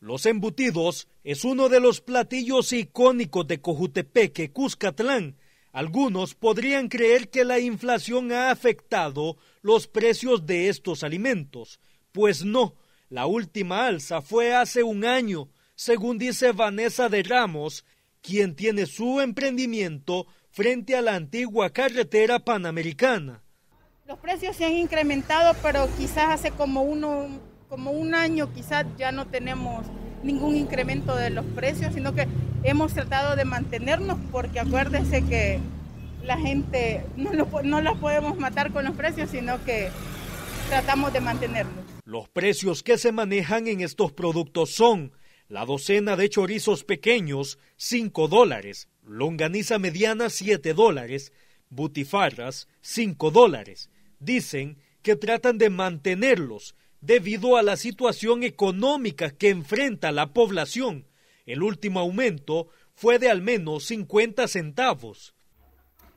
Los embutidos es uno de los platillos icónicos de Cojutepeque, Cuscatlán. Algunos podrían creer que la inflación ha afectado los precios de estos alimentos. Pues no, la última alza fue hace un año, según dice Vanessa de Ramos, quien tiene su emprendimiento frente a la antigua carretera panamericana. Los precios se han incrementado, pero quizás hace como uno, como un año quizás ya no tenemos ningún incremento de los precios, sino que hemos tratado de mantenernos porque acuérdense que la gente no, las la podemos matar con los precios, sino que tratamos de mantenernos. Los precios que se manejan en estos productos son la docena de chorizos pequeños, 5 dólares, longaniza mediana, 7 dólares, butifarras, 5 dólares. Dicen que tratan de mantenerlos debido a la situación económica que enfrenta la población. El último aumento fue de al menos 50 centavos.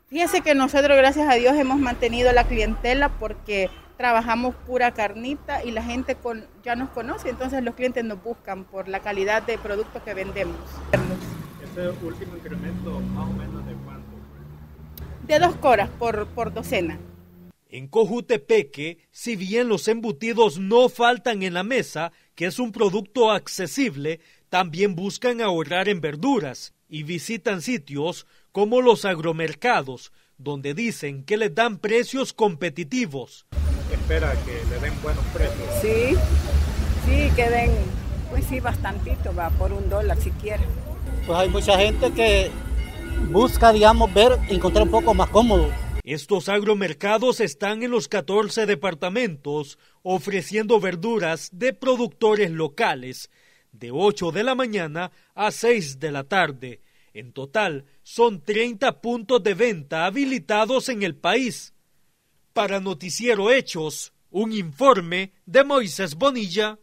Fíjese que nosotros, gracias a Dios, hemos mantenido la clientela porque trabajamos pura carnita y la gente con, ya nos conoce, entonces los clientes nos buscan por la calidad de productos que vendemos. ¿Ese último incremento más o menos de cuánto? De dos coras por docena. En Cojutepeque, si bien los embutidos no faltan en la mesa, que es un producto accesible, también buscan ahorrar en verduras y visitan sitios como los agromercados, donde dicen que les dan precios competitivos. Espera que le den buenos precios. Sí, sí, que den, pues sí, bastantito, va, por un dólar siquiera. Pues hay mucha gente que busca, digamos, ver, encontrar un poco más cómodo estos agromercados están en los 14 departamentos ofreciendo verduras de productores locales de 8 de la mañana a 6 de la tarde. En total, son 30 puntos de venta habilitados en el país. Para Noticiero Hechos, un informe de Moisés Bonilla.